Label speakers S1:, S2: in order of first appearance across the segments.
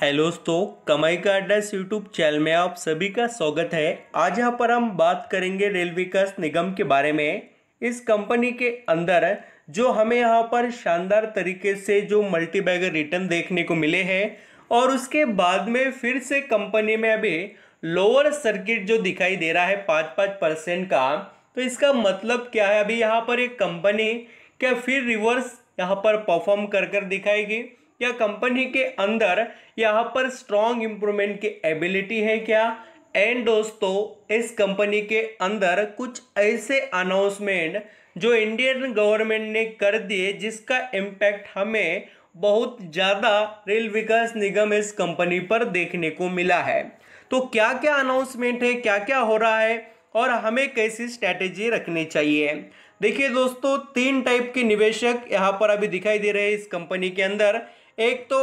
S1: hello दोस्तों कमाई का अड्डा यूट्यूब चैनल में आप सभी का स्वागत है आज यहाँ पर हम बात करेंगे रेल विकास निगम के बारे में इस कंपनी के अंदर जो हमें यहाँ पर शानदार तरीके से जो मल्टी बैगर रिटर्न देखने को मिले हैं और उसके बाद में फिर से कंपनी में अभी लोअर सर्किट जो दिखाई दे रहा है पाँच पाँच परसेंट का तो इसका मतलब क्या है अभी यहाँ पर एक कंपनी क्या फिर रिवर्स यहाँ पर परफॉर्म कर कर दिखाएगी या कंपनी के अंदर यहाँ पर स्ट्रॉन्ग इम्प्रूवमेंट की एबिलिटी है क्या एंड दोस्तों इस कंपनी के अंदर कुछ ऐसे अनाउंसमेंट जो इंडियन गवर्नमेंट ने कर दिए जिसका इम्पैक्ट हमें बहुत ज़्यादा रेल विकास निगम इस कंपनी पर देखने को मिला है तो क्या क्या अनाउंसमेंट है क्या क्या हो रहा है और हमें कैसी स्ट्रैटेजी रखनी चाहिए देखिए दोस्तों तीन टाइप के निवेशक यहाँ पर अभी दिखाई दे रहे हैं इस कंपनी के अंदर एक तो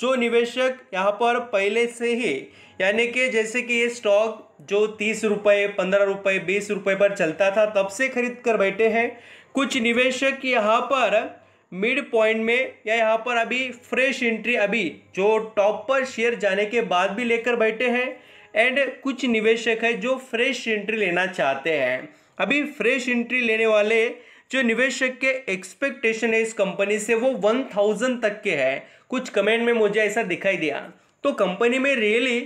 S1: जो निवेशक यहाँ पर पहले से ही यानी कि जैसे कि ये स्टॉक जो तीस रुपये पंद्रह रुपये बीस रुपये पर चलता था तब से खरीद कर बैठे हैं कुछ निवेशक यहाँ पर मिड पॉइंट में या यहाँ पर अभी फ्रेश एंट्री अभी जो टॉप पर शेयर जाने के बाद भी लेकर बैठे हैं एंड कुछ निवेशक है जो फ्रेश एंट्री लेना चाहते हैं अभी फ्रेश एंट्री लेने वाले जो निवेशक के एक्सपेक्टेशन है इस कंपनी से वो वन थाउजेंड तक के है कुछ कमेंट में मुझे ऐसा दिखाई दिया तो कंपनी में रियली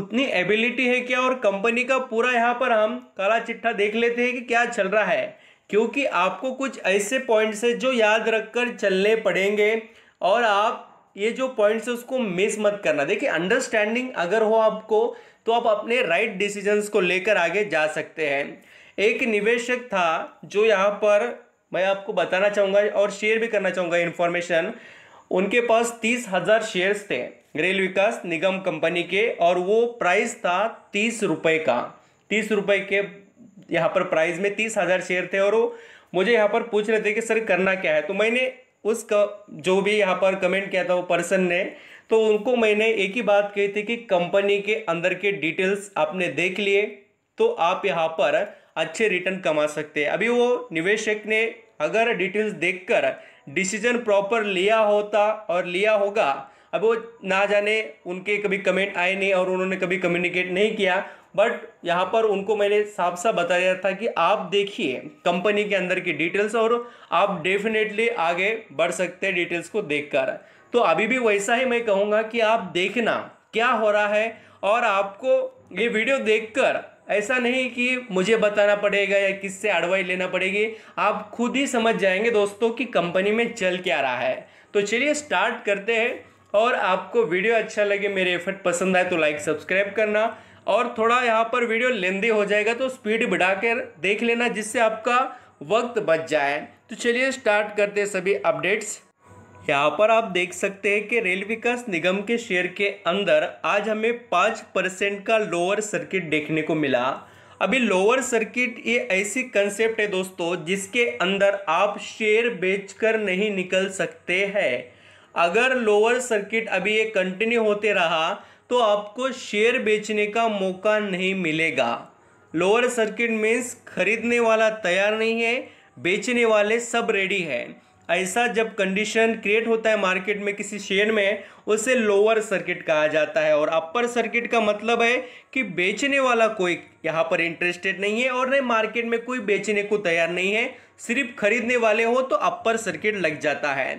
S1: उतनी एबिलिटी है क्या और कंपनी का पूरा यहाँ पर हम काला चिट्ठा देख लेते हैं कि क्या चल रहा है क्योंकि आपको कुछ ऐसे पॉइंट्स है जो याद रखकर चलने पड़ेंगे और आप ये जो पॉइंट्स है उसको मिस मत करना देखिए अंडरस्टैंडिंग अगर हो आपको तो आप अपने राइट right डिसीजंस को लेकर आगे जा सकते हैं एक निवेशक था जो यहाँ पर मैं आपको बताना चाहूँगा और शेयर भी करना चाहूँगा इन्फॉर्मेशन उनके पास तीस हज़ार शेयर्स थे रेल विकास निगम कंपनी के और वो प्राइस था तीस रुपये का तीस रुपये के यहाँ पर प्राइस में तीस हज़ार शेयर थे और वो मुझे यहाँ पर पूछ रहे थे कि सर करना क्या है तो मैंने उस जो भी यहाँ पर कमेंट किया था वो पर्सन ने तो उनको मैंने एक ही बात कही थी कि कंपनी के अंदर के डिटेल्स आपने देख लिए तो आप यहाँ पर अच्छे रिटर्न कमा सकते हैं अभी वो निवेशक ने अगर डिटेल्स देखकर डिसीजन प्रॉपर लिया होता और लिया होगा अब वो ना जाने उनके कभी कमेंट आए नहीं और उन्होंने कभी कम्युनिकेट नहीं किया बट यहाँ पर उनको मैंने साफ साफ बताया था कि आप देखिए कंपनी के अंदर की डिटेल्स और आप डेफिनेटली आगे बढ़ सकते हैं डिटेल्स को देखकर तो अभी भी वैसा ही मैं कहूँगा कि आप देखना क्या हो रहा है और आपको ये वीडियो देखकर ऐसा नहीं कि मुझे बताना पड़ेगा या किससे एडवाइस लेना पड़ेगी आप खुद ही समझ जाएंगे दोस्तों कि कंपनी में चल क्या रहा है तो चलिए स्टार्ट करते हैं और आपको वीडियो अच्छा लगे मेरे एफर्ट पसंद आए तो लाइक सब्सक्राइब करना और थोड़ा यहाँ पर वीडियो लेंदी हो जाएगा तो स्पीड बढ़ा कर देख लेना जिससे आपका वक्त बच जाए तो चलिए स्टार्ट करते हैं सभी अपडेट्स यहाँ पर आप देख सकते हैं कि रेल विकास निगम के शेयर के अंदर आज हमें पाँच परसेंट का लोअर सर्किट देखने को मिला अभी लोअर सर्किट ये ऐसी कंसेप्ट है दोस्तों जिसके अंदर आप शेयर बेचकर नहीं निकल सकते हैं अगर लोअर सर्किट अभी ये कंटिन्यू होते रहा तो आपको शेयर बेचने का मौका नहीं मिलेगा लोअर सर्किट मीन्स खरीदने वाला तैयार नहीं है बेचने वाले सब रेडी है ऐसा जब कंडीशन क्रिएट होता है मार्केट में किसी शेयर में उसे लोअर सर्किट कहा जाता है और अपर सर्किट का मतलब है कि बेचने वाला कोई यहाँ पर इंटरेस्टेड नहीं है और नहीं मार्केट में कोई बेचने को तैयार नहीं है सिर्फ खरीदने वाले हो तो अपर सर्किट लग जाता है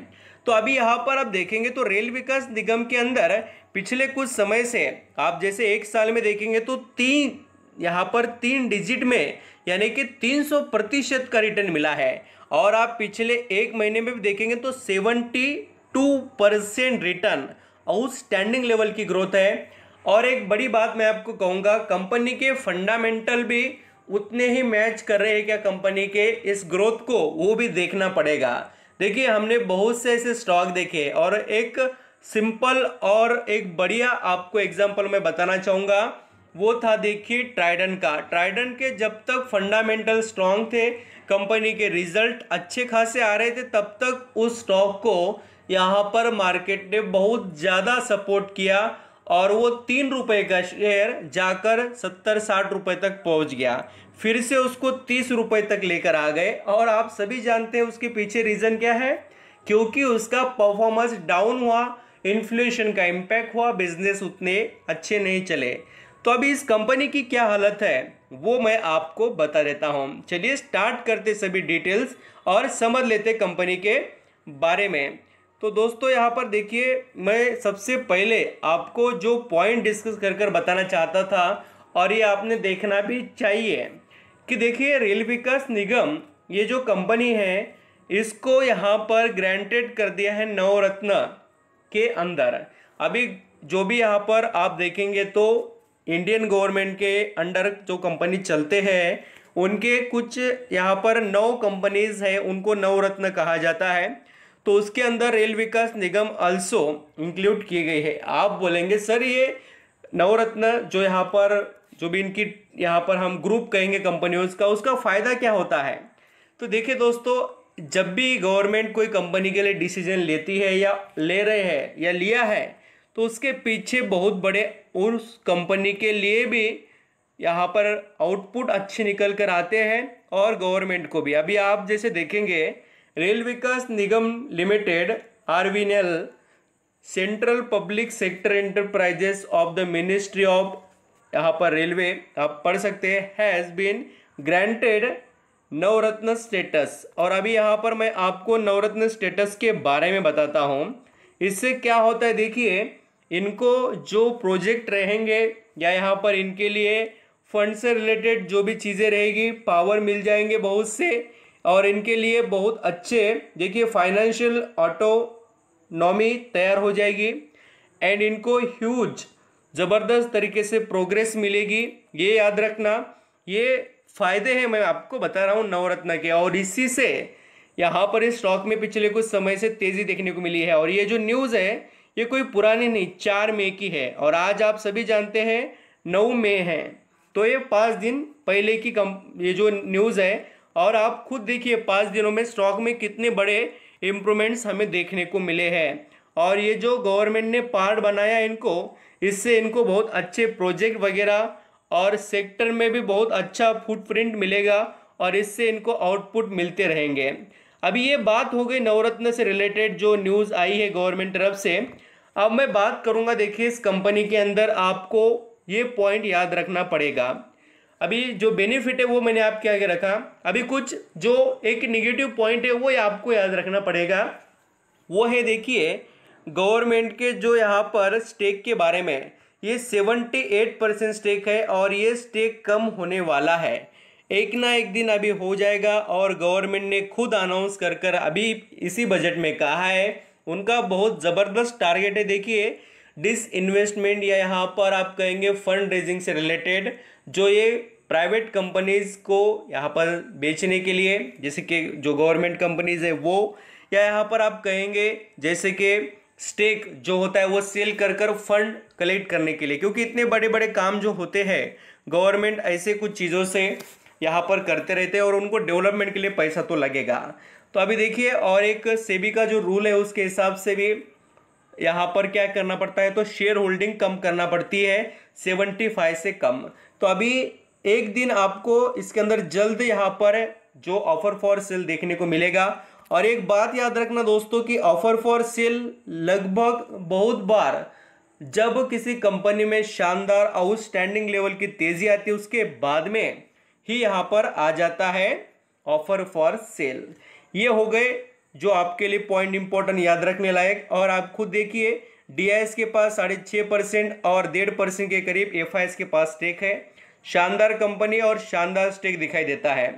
S1: तो अभी यहाँ पर आप देखेंगे तो रेल विकास निगम के अंदर पिछले कुछ समय से आप जैसे एक साल में देखेंगे तो तीन यहाँ पर तीन डिजिट में यानी कि 300 प्रतिशत का रिटर्न मिला है और आप पिछले एक महीने में भी देखेंगे तो seventy two percent return outstanding level की ग्रोथ है और एक बड़ी बात मैं आपको कहूँगा कंपनी के फंडामेंटल भी उतने ही मैच कर रहे हैं क्या कंपनी के इस ग्रोथ को वो भी देखना पड़ेगा देखिए हमने बहुत से ऐसे स्टॉक देखे और एक सिंपल और एक बढ़िया आपको एग्जाम्पल मैं बताना चाहूँगा वो था देखिए ट्राइडन का ट्राइडन के जब तक फंडामेंटल स्ट्रांग थे कंपनी के रिजल्ट अच्छे खासे आ रहे थे तब तक उस स्टॉक को यहाँ पर मार्केट ने बहुत ज़्यादा सपोर्ट किया और वो तीन रुपए का शेयर जाकर सत्तर साठ रुपए तक पहुंच गया फिर से उसको तीस रुपए तक लेकर आ गए और आप सभी जानते हैं उसके पीछे रीज़न क्या है क्योंकि उसका परफॉर्मेंस डाउन हुआ इन्फ्लेशन का इम्पैक्ट हुआ बिजनेस उतने अच्छे नहीं चले तो अभी इस कंपनी की क्या हालत है वो मैं आपको बता देता हूँ चलिए स्टार्ट करते सभी डिटेल्स और समझ लेते कंपनी के बारे में तो दोस्तों यहाँ पर देखिए मैं सबसे पहले आपको जो पॉइंट डिस्कस कर कर बताना चाहता था और ये आपने देखना भी चाहिए कि देखिए रेल विकास निगम ये जो कंपनी है इसको यहाँ पर ग्रांटेड कर दिया है नवरत्न के अंदर अभी जो भी यहाँ पर आप देखेंगे तो इंडियन गवर्नमेंट के अंडर जो कंपनी चलते हैं उनके कुछ यहाँ पर नौ कंपनीज हैं उनको नवरत्न कहा जाता है तो उसके अंदर रेल विकास निगम अल्सो इंक्लूड की गई है आप बोलेंगे सर ये नवरत्न जो यहाँ पर जो भी इनकी यहाँ पर हम ग्रुप कहेंगे कंपनियों का उसका फ़ायदा क्या होता है तो देखिए दोस्तों जब भी गवर्नमेंट कोई कंपनी के लिए डिसीजन लेती है या ले रहे हैं या लिया है तो उसके पीछे बहुत बड़े उस कंपनी के लिए भी यहाँ पर आउटपुट अच्छे निकल कर आते हैं और गवर्नमेंट को भी अभी आप जैसे देखेंगे Rail Vikas Nigam limited are central public sector enterprises of the ministry of यहाँ पर रेलवे आप पढ़ सकते हैं has been granted Navratna status और अभी यहाँ पर मैं आपको नवरत्न स्टेटस के बारे में बताता हूँ इससे क्या होता है देखिए इनको जो प्रोजेक्ट रहेंगे या यहाँ पर इनके लिए फंड से रिलेटेड जो भी चीज़ें रहेगी पावर मिल जाएंगे बहुत से और इनके लिए बहुत अच्छे देखिए फाइनेंशियल ऑटोनॉमी तैयार हो जाएगी एंड इनको ह्यूज ज़बरदस्त तरीके से प्रोग्रेस मिलेगी ये याद रखना ये फ़ायदे हैं मैं आपको बता रहा हूँ नवरत्न के और इसी से यहाँ पर इस स्टॉक में पिछले कुछ समय से तेज़ी देखने को मिली है और ये जो न्यूज़ है ये कोई पुरानी नहीं चार मई की है और आज आप सभी जानते हैं नौ मई है तो ये पाँच दिन पहले की कम ये जो न्यूज़ है और आप खुद देखिए पाँच दिनों में स्टॉक में कितने बड़े इम्प्रूवमेंट्स हमें देखने को मिले हैं और ये जो गवर्नमेंट ने पार्ट बनाया इनको इससे इनको बहुत अच्छे प्रोजेक्ट वगैरह और सेक्टर में भी बहुत अच्छा फुटप्रिंट मिलेगा और इससे इनको आउटपुट मिलते रहेंगे अभी ये बात हो गई नवरत्न से रिलेटेड जो न्यूज़ आई है गवर्नमेंट तरफ से अब मैं बात करूँगा देखिए इस कंपनी के अंदर आपको ये पॉइंट याद रखना पड़ेगा अभी जो बेनिफिट है वो मैंने आपके आगे रखा अभी कुछ जो एक निगेटिव पॉइंट है वो आपको याद रखना पड़ेगा वो है देखिए गवर्नमेंट के जो यहाँ पर स्टेक के बारे में ये सेवेंटी एट परसेंट स्टेक है और ये स्टेक कम होने वाला है एक ना एक दिन अभी हो जाएगा और गवर्नमेंट ने खुद अनाउंस कर कर अभी इसी बजट में कहा है उनका बहुत ज़बरदस्त टारगेट है देखिए डिस इन्वेस्टमेंट या यहाँ पर आप कहेंगे फंड रेजिंग से रिलेटेड जो ये प्राइवेट कंपनीज़ को यहाँ पर बेचने के लिए जैसे कि जो गवर्नमेंट कंपनीज़ है वो या यहाँ पर आप कहेंगे जैसे कि स्टेक जो होता है वो सेल कर कर फंड कलेक्ट करने के लिए क्योंकि इतने बड़े बड़े काम जो होते हैं गवर्नमेंट ऐसे कुछ चीज़ों से यहाँ पर करते रहते हैं और उनको डेवलपमेंट के लिए पैसा तो लगेगा तो अभी देखिए और एक सेबी का जो रूल है उसके हिसाब से भी यहाँ पर क्या करना पड़ता है तो शेयर होल्डिंग कम करना पड़ती है सेवेंटी फाइव से कम तो अभी एक दिन आपको इसके अंदर जल्द यहाँ पर जो ऑफर फॉर सेल देखने को मिलेगा और एक बात याद रखना दोस्तों कि ऑफर फॉर सेल लगभग बहुत बार जब किसी कंपनी में शानदार आउटस्टैंडिंग लेवल की तेजी आती है उसके बाद में ही यहाँ पर आ जाता है ऑफर फॉर सेल ये हो गए जो आपके लिए पॉइंट इंपॉर्टेंट याद रखने लायक और आप खुद देखिए डीआईएस के पास साढ़े छः परसेंट और डेढ़ परसेंट के करीब एफआईएस के पास स्टेक है शानदार कंपनी और शानदार स्टेक दिखाई देता है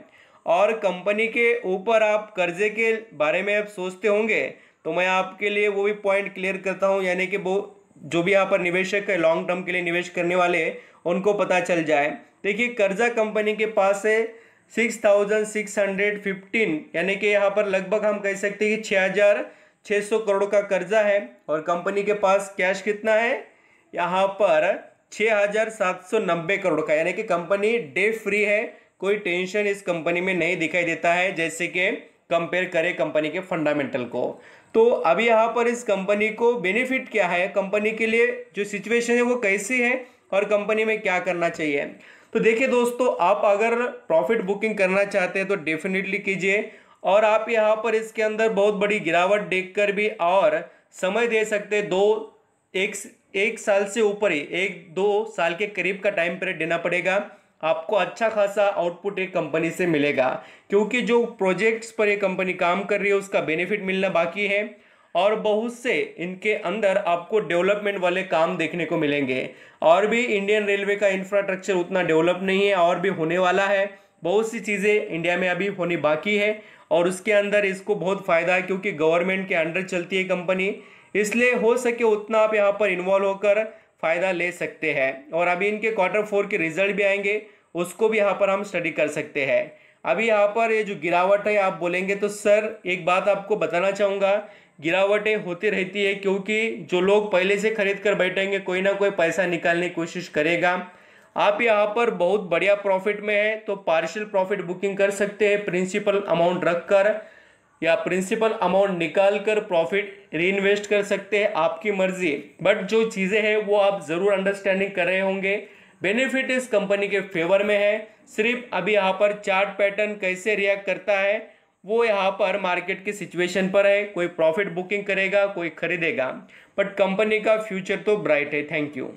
S1: और कंपनी के ऊपर आप कर्जे के बारे में आप सोचते होंगे तो मैं आपके लिए वो भी पॉइंट क्लियर करता हूँ यानी कि वो जो भी यहाँ पर निवेशक है लॉन्ग टर्म के लिए निवेश करने वाले उनको पता चल जाए देखिए कर्जा कंपनी के पास है six thousand six hundred fifteen यानी कि यहाँ पर लगभग हम कह सकते हैं कि छः हज़ार छः सौ करोड़ का कर्जा है और कंपनी के पास कैश कितना है यहाँ पर छः हज़ार सात सौ नब्बे करोड़ का यानी कि कंपनी डे फ्री है कोई टेंशन इस कंपनी में नहीं दिखाई देता है जैसे कि कंपेयर करें कंपनी के फंडामेंटल को तो अभी यहाँ पर इस कंपनी को बेनिफिट क्या है कंपनी के लिए जो सिचुएशन है वो कैसी है और कंपनी में क्या करना चाहिए तो देखिए दोस्तों आप अगर प्रॉफिट बुकिंग करना चाहते हैं तो डेफिनेटली कीजिए और आप यहाँ पर इसके अंदर बहुत बड़ी गिरावट देख कर भी और समय दे सकते दो एक एक साल से ऊपर ही एक दो साल के करीब का टाइम पीरियड देना पड़ेगा आपको अच्छा खासा आउटपुट एक कंपनी से मिलेगा क्योंकि जो प्रोजेक्ट्स पर ये कंपनी काम कर रही है उसका बेनिफिट मिलना बाकी है और बहुत से इनके अंदर आपको डेवलपमेंट वाले काम देखने को मिलेंगे और भी इंडियन रेलवे का इंफ्रास्ट्रक्चर उतना डेवलप नहीं है और भी होने वाला है बहुत सी चीज़ें इंडिया में अभी होनी बाकी है और उसके अंदर इसको बहुत फ़ायदा है क्योंकि गवर्नमेंट के अंडर चलती है कंपनी इसलिए हो सके उतना आप यहाँ पर इन्वॉल्व होकर फ़ायदा ले सकते हैं और अभी इनके क्वार्टर फोर के रिजल्ट भी आएंगे उसको भी यहाँ पर हम स्टडी कर सकते हैं अभी यहाँ पर ये जो गिरावट है आप बोलेंगे तो सर एक बात आपको बताना चाहूँगा गिरावटें होती रहती है क्योंकि जो लोग पहले से खरीद कर बैठेंगे कोई ना कोई पैसा निकालने की कोशिश करेगा आप यहाँ पर बहुत बढ़िया प्रॉफिट में है तो पार्शियल प्रॉफिट बुकिंग कर सकते हैं प्रिंसिपल अमाउंट रख कर या प्रिंसिपल अमाउंट निकाल कर प्रॉफिट इन्वेस्ट कर सकते हैं आपकी मर्जी है बट जो चीज़ें हैं वो आप ज़रूर अंडरस्टैंडिंग कर रहे होंगे बेनिफिट इस कंपनी के फेवर में है सिर्फ अभी यहाँ पर चार्ट पैटर्न कैसे रिएक्ट करता है वो यहाँ पर मार्केट की सिचुएशन पर है कोई प्रॉफिट बुकिंग करेगा कोई खरीदेगा बट कंपनी का फ्यूचर तो ब्राइट है थैंक यू